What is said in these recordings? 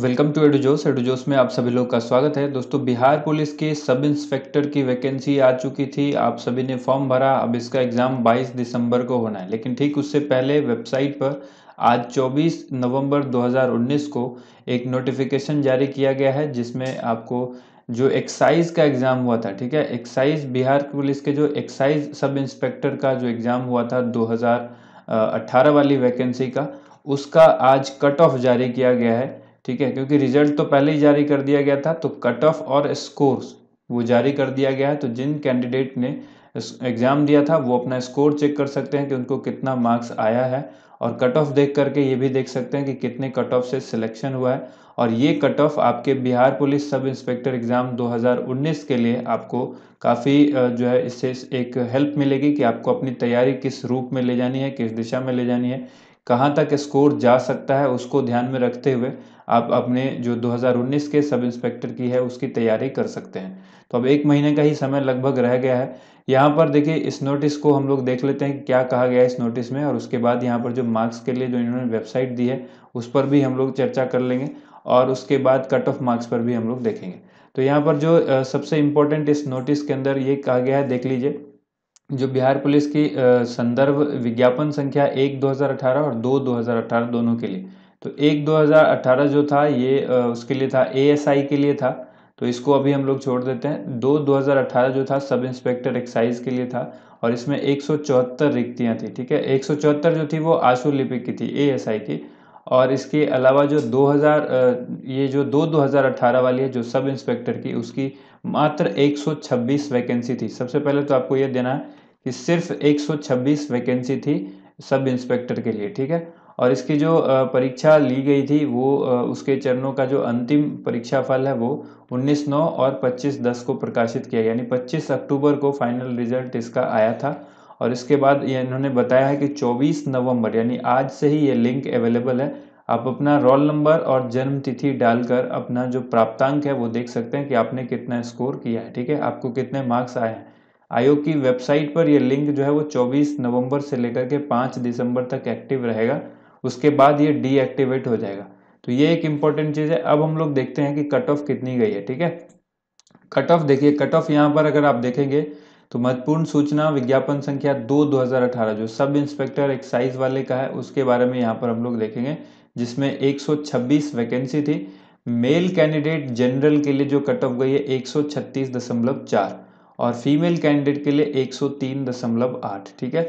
welcome to एडुजोस एडुजोस में आप सभी लोग का स्वागत है दोस्तों बिहार पुलिस के सब इंस्पेक्टर की वैकेंसी आ चुकी थी आप सभी ने फॉर्म भरा अब इसका एग्ज़ाम 22 दिसंबर को होना है लेकिन ठीक उससे पहले वेबसाइट पर आज 24 नवंबर 2019 को एक नोटिफिकेशन जारी किया गया है जिसमें आपको जो एक्साइज का एग्ज़ाम हुआ था ठीक है एक्साइज बिहार पुलिस के जो एक्साइज सब इंस्पेक्टर का जो एग्ज़ाम हुआ था दो वाली वैकेंसी का उसका आज कट ऑफ जारी किया गया है ठीक है क्योंकि रिजल्ट तो पहले ही जारी कर दिया गया था तो कट ऑफ और स्कोर वो जारी कर दिया गया है तो जिन कैंडिडेट ने एग्ज़ाम दिया था वो अपना स्कोर चेक कर सकते हैं कि उनको कितना मार्क्स आया है और कट ऑफ देख करके ये भी देख सकते हैं कि कितने कट ऑफ से सिलेक्शन हुआ है और ये कट ऑफ आपके Bihar police sub inspector exam 2019 के लिए आपको काफ़ी जो है इससे एक हेल्प मिलेगी कि आपको अपनी तैयारी किस रूप में ले जानी है किस दिशा में ले जानी है कहाँ तक स्कोर जा सकता है उसको ध्यान में रखते हुए आप अपने जो 2019 के सब इंस्पेक्टर की है उसकी तैयारी कर सकते हैं तो अब एक महीने का ही समय लगभग रह गया है यहाँ पर देखिए इस नोटिस को हम लोग देख लेते हैं क्या कहा गया है इस नोटिस में और उसके बाद यहाँ पर जो मार्क्स के लिए जो इन्होंने वेबसाइट दी है उस पर भी हम लोग चर्चा कर लेंगे और उसके बाद कट ऑफ मार्क्स पर भी हम लोग देखेंगे तो यहाँ पर जो सबसे इम्पोर्टेंट इस नोटिस के अंदर ये कहा गया है देख लीजिए जो बिहार पुलिस की संदर्भ विज्ञापन संख्या एक 2018 और दो 2018 दोनों के लिए तो एक 2018 जो था ये उसके लिए था एएसआई के लिए था तो इसको अभी हम लोग छोड़ देते हैं दो 2018 जो था सब इंस्पेक्टर एक्साइज के लिए था और इसमें एक सौ रिक्तियाँ थी ठीक है एक जो थी वो आशु लिपिक की थी ए की और इसके अलावा जो 2000 ये जो दो 2018 वाली है जो सब इंस्पेक्टर की उसकी मात्र 126 वैकेंसी थी सबसे पहले तो आपको ये देना है कि सिर्फ 126 वैकेंसी थी सब इंस्पेक्टर के लिए ठीक है और इसकी जो परीक्षा ली गई थी वो उसके चरणों का जो अंतिम परीक्षा फल है वो 19 नौ और 25 दस को प्रकाशित किया यानी 25 अक्टूबर को फाइनल रिजल्ट इसका आया था और इसके बाद ये इन्होंने बताया है कि 24 नवंबर यानी आज से ही ये लिंक अवेलेबल है आप अपना रोल नंबर और जन्म तिथि डालकर अपना जो प्राप्तांक है वो देख सकते हैं कि आपने कितना स्कोर किया है ठीक है आपको कितने मार्क्स आए हैं आयोग की वेबसाइट पर यह लिंक जो है वो 24 नवंबर से लेकर के 5 दिसंबर तक एक्टिव रहेगा उसके बाद ये डीएक्टिवेट हो जाएगा तो ये एक इंपॉर्टेंट चीज़ है अब हम लोग देखते हैं कि कट ऑफ कितनी गई है ठीक है कट ऑफ देखिए कट ऑफ यहाँ पर अगर आप देखेंगे तो महत्वपूर्ण सूचना विज्ञापन संख्या दो अठारह जो सब इंस्पेक्टर एक्साइज वाले का है उसके बारे में यहाँ पर हम लोग देखेंगे जिसमें 126 वैकेंसी थी मेल कैंडिडेट जनरल के लिए जो कट ऑफ गई है चार और फीमेल कैंडिडेट के लिए आठ ठीक है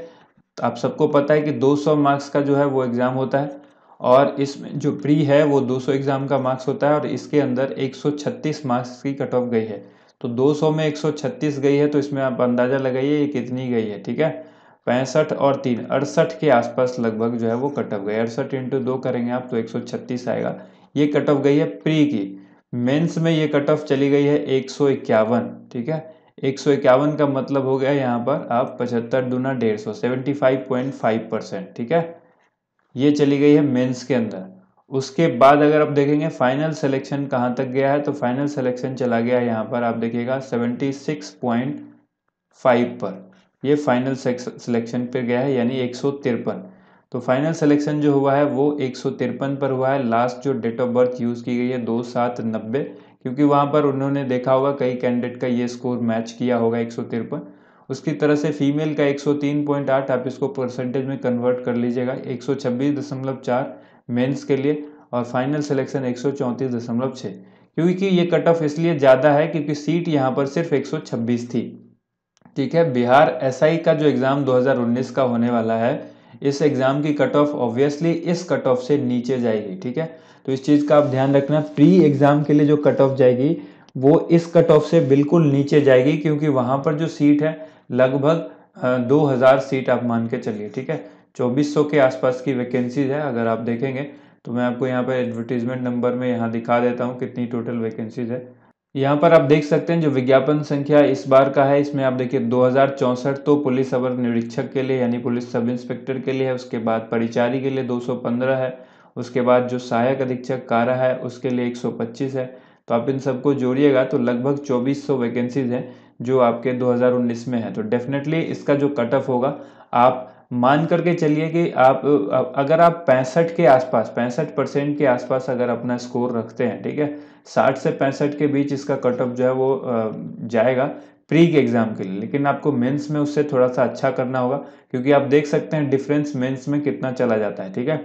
तो आप सबको पता है कि 200 मार्क्स का जो है वो एग्ज़ाम होता है और इसमें जो प्री है वो 200 एग्ज़ाम का मार्क्स होता है और इसके अंदर 136 मार्क्स की कट ऑफ गई है तो 200 में 136 गई है तो इसमें आप अंदाज़ा लगाइए ये कितनी गई है ठीक है पैंसठ और तीन अड़सठ के आसपास लगभग जो है वो कट ऑफ गई अड़सठ इंटू दो करेंगे आप तो एक आएगा ये कट ऑफ गई है प्री की मेंस में ये कट ऑफ चली गई है एक ठीक है एक सौ इक्यावन का मतलब हो गया यहाँ पर आप पचहत्तर दूना डेढ़ सौ seventy five point five percent ठीक है ये चली गई है मेंस के अंदर उसके बाद अगर आप देखेंगे फाइनल सिलेक्शन कहाँ तक गया है तो फाइनल सिलेक्शन चला गया है यहाँ पर आप देखिएगा सेवेंटी सिक्स पॉइंट फाइव पर ये फाइनल सिलेक्शन पर गया है यानी एक सौ तिरपन तो फाइनल सिलेक्शन जो हुआ है वो एक सौ तिरपन पर हुआ है लास्ट जो डेट ऑफ बर्थ यूज़ की गई है दो सात नब्बे क्योंकि वहाँ पर उन्होंने देखा होगा कई कैंडिडेट का ये स्कोर मैच किया होगा एक उसकी तरह से फीमेल का 103.8 आप इसको परसेंटेज में कन्वर्ट कर लीजिएगा 126.4 मेंस के लिए और फाइनल सिलेक्शन 134.6 क्योंकि ये कट ऑफ इसलिए ज़्यादा है क्योंकि सीट यहाँ पर सिर्फ 126 थी ठीक है बिहार एसआई का जो एग्ज़ाम 2019 का होने वाला है इस एग्ज़ाम की कट ऑफ ऑब्वियसली इस कट ऑफ से नीचे जाएगी ठीक है तो इस चीज़ का आप ध्यान रखना प्री एग्ज़ाम के लिए जो कट ऑफ जाएगी वो इस कट ऑफ से बिल्कुल नीचे जाएगी क्योंकि वहां पर जो सीट है लगभग दो हज़ार सीट आप मान के चलिए ठीक है चौबीस सौ के आसपास की वैकेंसीज है अगर आप देखेंगे तो मैं आपको यहाँ पर एडवर्टीजमेंट नंबर में यहाँ दिखा देता हूँ कितनी टोटल वैकेंसीज है यहाँ पर आप देख सकते हैं जो विज्ञापन संख्या इस बार का है इसमें आप देखिए दो तो पुलिस अवर निरीक्षक के लिए यानी पुलिस सब इंस्पेक्टर के लिए है उसके बाद परिचारी के लिए 215 है उसके बाद जो सहायक अधीक्षक कारा है उसके लिए 125 है तो आप इन सबको जोड़िएगा तो लगभग 2400 वैकेंसीज हैं जो आपके 2019 में है तो डेफिनेटली इसका जो कट ऑफ होगा आप मान करके चलिए कि आप अगर आप पैंसठ के आसपास पैंसठ परसेंट के आसपास अगर अपना स्कोर रखते हैं ठीक है साठ से पैंसठ के बीच इसका कट ऑफ जो है वो जाएगा प्री के एग्ज़ाम के लिए लेकिन आपको मेंस में उससे थोड़ा सा अच्छा करना होगा क्योंकि आप देख सकते हैं डिफरेंस मेंस में कितना चला जाता है ठीक है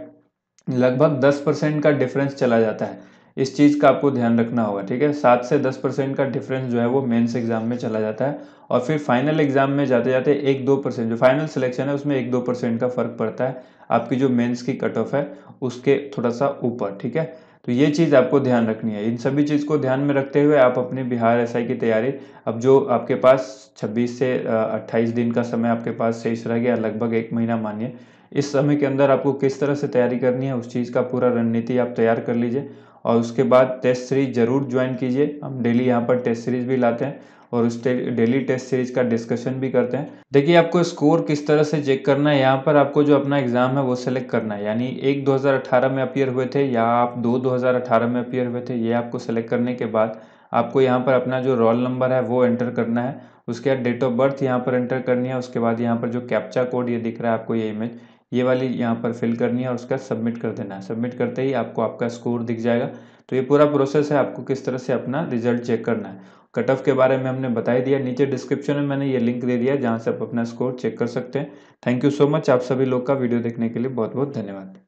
लगभग दस परसेंट का डिफरेंस चला जाता है इस चीज़ का आपको ध्यान रखना होगा ठीक है सात से दस परसेंट का डिफरेंस जो है वो मेंस एग्जाम में चला जाता है और फिर फाइनल एग्जाम में जाते जाते एक दो परसेंट जो फाइनल सिलेक्शन है उसमें एक दो परसेंट का फर्क पड़ता है आपकी जो मेंस की कट ऑफ है उसके थोड़ा सा ऊपर ठीक है तो ये चीज़ आपको ध्यान रखनी है इन सभी चीज़ को ध्यान में रखते हुए आप अपने बिहार एस की तैयारी अब जो आपके पास छब्बीस से अट्ठाईस दिन का समय आपके पास शेष रह गया लगभग एक महीना मानिए इस समय के अंदर आपको किस तरह से तैयारी करनी है उस चीज़ का पूरा रणनीति आप तैयार कर लीजिए और उसके बाद टेस्ट सीरीज ज़रूर ज्वाइन कीजिए हम डेली यहाँ पर टेस्ट सीरीज भी लाते हैं और उस डेली टेस्ट सीरीज का डिस्कशन भी करते हैं देखिए आपको स्कोर किस तरह से चेक करना है यहाँ पर आपको जो अपना एग्जाम है वो सेलेक्ट करना है यानी एक 2018 में अपियर हुए थे या आप दो 2018 में अपियर हुए थे ये आपको सेलेक्ट करने के बाद आपको यहाँ पर अपना जो रोल नंबर है वो एंटर करना है उसके बाद डेट ऑफ बर्थ यहाँ पर एंटर करनी है उसके बाद यहाँ पर जो कैप्चा कोड ये दिख रहा है आपको ये इमेज ये वाली यहाँ पर फिल करनी है और उसका सबमिट कर देना है सबमिट करते ही आपको आपका स्कोर दिख जाएगा तो ये पूरा प्रोसेस है आपको किस तरह से अपना रिजल्ट चेक करना है कट ऑफ के बारे में हमने बताई दिया नीचे डिस्क्रिप्शन में मैंने ये लिंक दे दिया जहाँ से आप अपना स्कोर चेक कर सकते हैं थैंक यू सो मच आप सभी लोग का वीडियो देखने के लिए बहुत बहुत धन्यवाद